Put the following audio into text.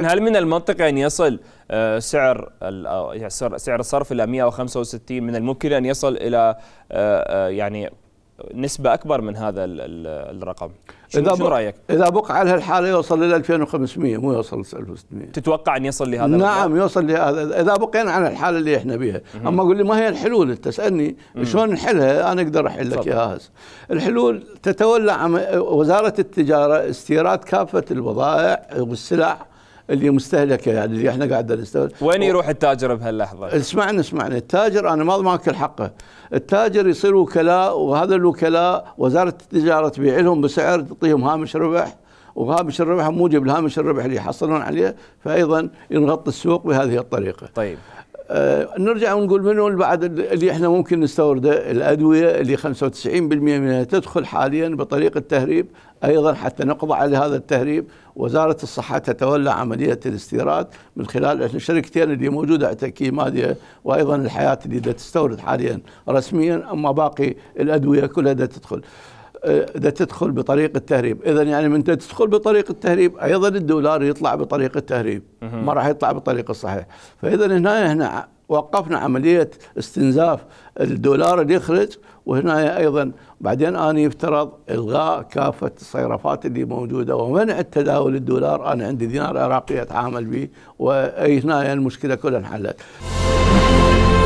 لكن هل من المنطقي ان يصل آه، سعر آه، يعني سعر الصرف الى 165 من الممكن ان يصل الى آه، يعني نسبة أكبر من هذا الرقم شو, إذا شو رأيك؟ إذا بقى على هالحالة يوصل إلى 2500 مو يوصل 1600 تتوقع أن يصل لهذا نعم الرقم؟ يوصل لهذا إذا بقينا على الحالة اللي إحنا بها أما أقول لي ما هي الحلول تسألني شلون نحلها أنا أقدر أحل لك إياها الحلول تتولى وزارة التجارة استيراد كافة البضائع والسلع اللي مستهلكه يعني اللي احنا قاعد نستهلك وين يروح التاجر بهاللحظه؟ اسمعني اسمعني التاجر انا ما ماكل حقه التاجر يصير وكلاء وهذا الوكلاء وزاره التجاره تبيع لهم بسعر تعطيهم هامش ربح وهامش الربح موجب لهامش الربح اللي يحصلون عليه فايضا ينغطي السوق بهذه الطريقه. طيب آه، نرجع ونقول منه بعد اللي احنا ممكن نستورده الادويه اللي 95% منها تدخل حاليا بطريقه التهريب ايضا حتى نقضي على هذا التهريب وزاره الصحه تتولى عمليه الاستيراد من خلال الشركتين اللي موجوده على ماديه وايضا الحياه اللي تستورد حاليا رسميا اما باقي الادويه كلها تدخل اذا تدخل بطريق التهريب اذا يعني من تدخل بطريق التهريب ايضا الدولار يطلع بطريق التهريب ما راح يطلع بالطريق الصحيح فاذا هنا هنا وقفنا عمليه استنزاف الدولار اللي يخرج وهنا ايضا بعدين انا يفترض الغاء كافه الصيرفات اللي موجوده ومنع التداول الدولار انا عندي دينار عراقي اتعامل به وهنا يعني المشكله كلها انحلت